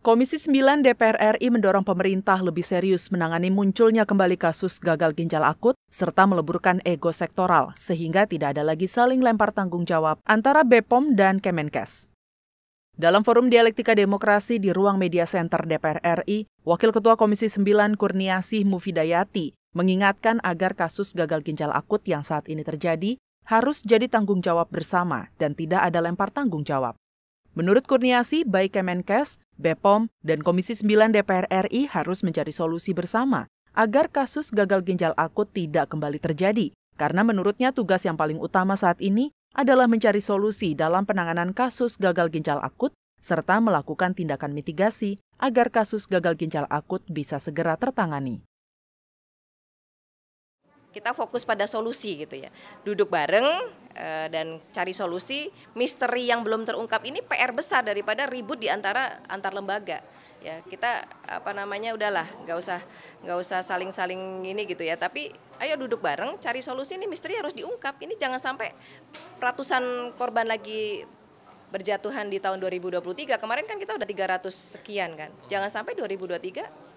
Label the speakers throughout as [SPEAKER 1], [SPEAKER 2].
[SPEAKER 1] Komisi 9 DPR RI mendorong pemerintah lebih serius menangani munculnya kembali kasus gagal ginjal akut serta meleburkan ego sektoral sehingga tidak ada lagi saling lempar tanggung jawab antara BPOM dan Kemenkes. Dalam forum dialektika demokrasi di ruang media center DPR RI, Wakil Ketua Komisi 9 Kurniasih Mufidayati mengingatkan agar kasus gagal ginjal akut yang saat ini terjadi harus jadi tanggung jawab bersama dan tidak ada lempar tanggung jawab. Menurut Kurniasi, baik Kemenkes Bepom dan Komisi 9 DPR RI harus mencari solusi bersama agar kasus gagal ginjal akut tidak kembali terjadi. Karena menurutnya tugas yang paling utama saat ini adalah mencari solusi dalam penanganan kasus gagal ginjal akut serta melakukan tindakan mitigasi agar kasus gagal ginjal akut bisa segera tertangani
[SPEAKER 2] kita fokus pada solusi gitu ya. Duduk bareng e, dan cari solusi. Misteri yang belum terungkap ini PR besar daripada ribut di antara antar lembaga. Ya kita apa namanya udahlah, nggak usah nggak usah saling-saling ini gitu ya. Tapi ayo duduk bareng, cari solusi. Ini misteri harus diungkap. Ini jangan sampai ratusan korban lagi berjatuhan di tahun 2023. Kemarin kan kita udah 300 sekian kan. Jangan sampai 2023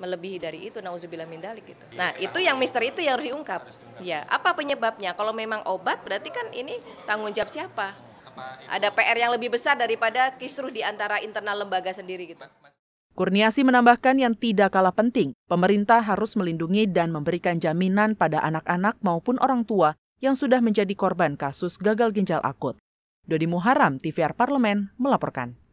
[SPEAKER 2] melebihi dari itu nauzubillah min dalik gitu. Iya, nah, iya. itu yang misteri itu yang harus diungkap. Ya, apa penyebabnya? Kalau memang obat berarti kan ini tanggung jawab siapa? Ada PR yang lebih besar daripada kisruh di antara internal lembaga sendiri gitu.
[SPEAKER 1] Kurniasi menambahkan yang tidak kalah penting, pemerintah harus melindungi dan memberikan jaminan pada anak-anak maupun orang tua yang sudah menjadi korban kasus gagal ginjal akut. Dodi Muharam, TVR Parlemen, melaporkan.